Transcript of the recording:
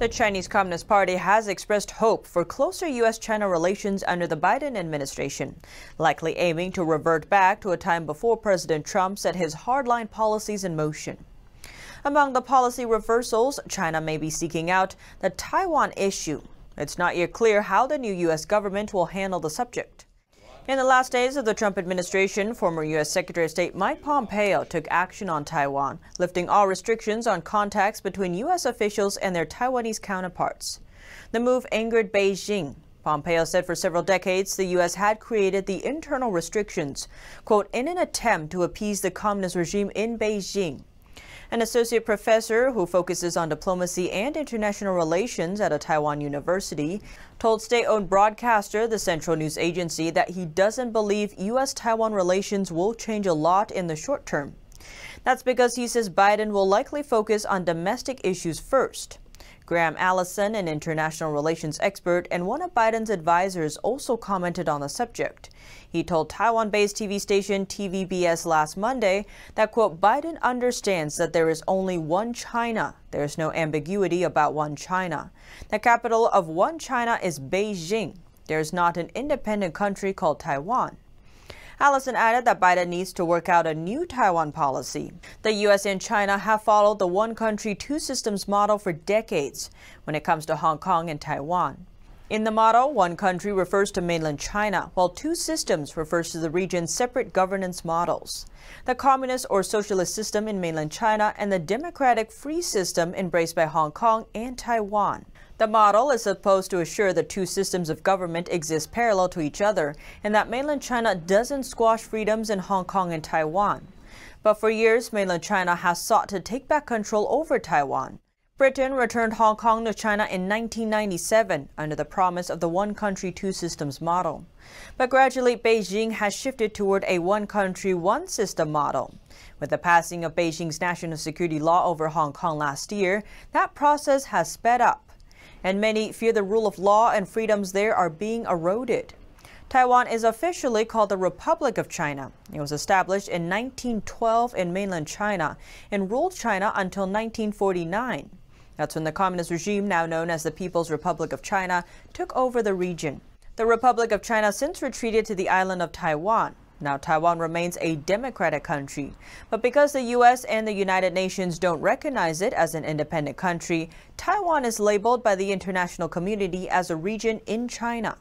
The Chinese Communist Party has expressed hope for closer U.S.-China relations under the Biden administration, likely aiming to revert back to a time before President Trump set his hardline policies in motion. Among the policy reversals, China may be seeking out the Taiwan issue. It's not yet clear how the new U.S. government will handle the subject. In the last days of the Trump administration, former U.S. Secretary of State Mike Pompeo took action on Taiwan, lifting all restrictions on contacts between U.S. officials and their Taiwanese counterparts. The move angered Beijing. Pompeo said for several decades the U.S. had created the internal restrictions, quote, in an attempt to appease the communist regime in Beijing. An associate professor who focuses on diplomacy and international relations at a Taiwan university told state-owned broadcaster the Central News Agency that he doesn't believe U.S.-Taiwan relations will change a lot in the short term. That's because he says Biden will likely focus on domestic issues first. Graham Allison, an international relations expert and one of Biden's advisors, also commented on the subject. He told Taiwan-based TV station TVBS last Monday that, quote, Biden understands that there is only one China. There is no ambiguity about one China. The capital of one China is Beijing. There is not an independent country called Taiwan. Allison added that Biden needs to work out a new Taiwan policy. The U.S. and China have followed the one country, two systems model for decades when it comes to Hong Kong and Taiwan. In the model, one country refers to mainland China, while two systems refers to the region's separate governance models. The communist or socialist system in mainland China and the democratic free system embraced by Hong Kong and Taiwan. The model is supposed to assure that two systems of government exist parallel to each other and that mainland China doesn't squash freedoms in Hong Kong and Taiwan. But for years, mainland China has sought to take back control over Taiwan. Britain returned Hong Kong to China in 1997 under the promise of the one country, two systems model. But gradually, Beijing has shifted toward a one country, one system model. With the passing of Beijing's national security law over Hong Kong last year, that process has sped up and many fear the rule of law and freedoms there are being eroded. Taiwan is officially called the Republic of China. It was established in 1912 in mainland China and ruled China until 1949. That's when the communist regime, now known as the People's Republic of China, took over the region. The Republic of China since retreated to the island of Taiwan. Now, Taiwan remains a democratic country, but because the U.S. and the United Nations don't recognize it as an independent country, Taiwan is labeled by the international community as a region in China.